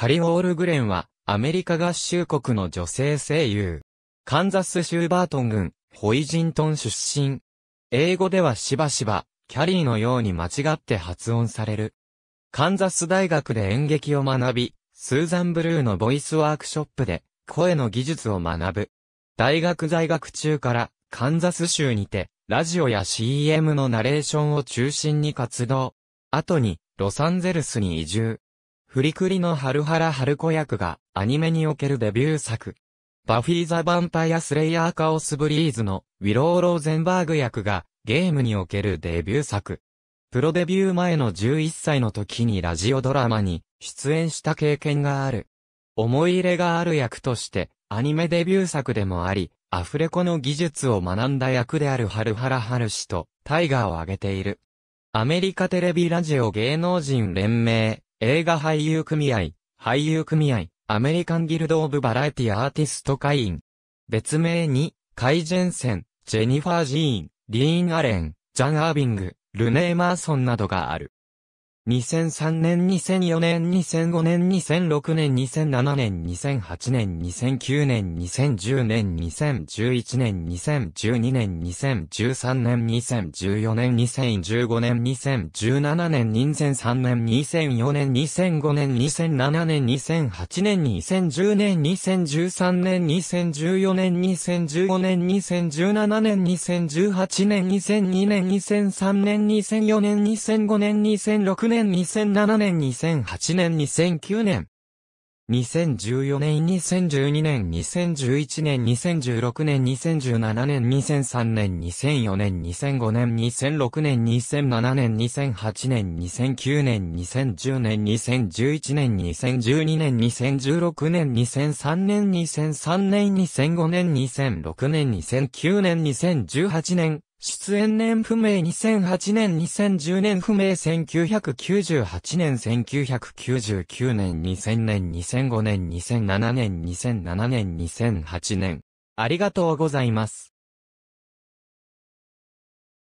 カリ・ウォール・グレンは、アメリカ合衆国の女性声優。カンザス州バートン郡、ホイジントン出身。英語ではしばしば、キャリーのように間違って発音される。カンザス大学で演劇を学び、スーザン・ブルーのボイスワークショップで、声の技術を学ぶ。大学在学中から、カンザス州にて、ラジオや CM のナレーションを中心に活動。後に、ロサンゼルスに移住。フリクリのハハルラハルコ役がアニメにおけるデビュー作。バフィー・ザ・ヴァンパイア・スレイヤー・カオス・ブリーズのウィロー・ローゼンバーグ役がゲームにおけるデビュー作。プロデビュー前の11歳の時にラジオドラマに出演した経験がある。思い入れがある役としてアニメデビュー作でもあり、アフレコの技術を学んだ役であるハハルラハル氏とタイガーを挙げている。アメリカテレビラジオ芸能人連盟映画俳優組合、俳優組合、アメリカンギルド・オブ・バラエティ・アーティスト会員。別名に、カイ・ジェンセン、ジェニファー・ジーン、リーン・アレン、ジャン・アービング、ルネー・マーソンなどがある。2003年、2004年、2005年、2006年、2007年、2008年、2009年、2010年、2011年、2012年、2013年、2014年、2015年、2017年、2003年、2004年、2005年、2007年、2008年、2010年、2013年、2014年、2015年、2017年、2018年、2002年、2003年、2004年、2005年、2006年、年、2007年、2008年、2009年。2014年、2012年、2011年、2016年、2017年、2003年、2004年、2005年、2006年、2007年、2008年、2009年、2010年、2011年、2012年、2016年、2003年、2003年、2005年、2006年、2009年、2018年、出演年不明2008年2010年不明1998年1999年2000年2005年2007年2007年2008年。ありがとうございます。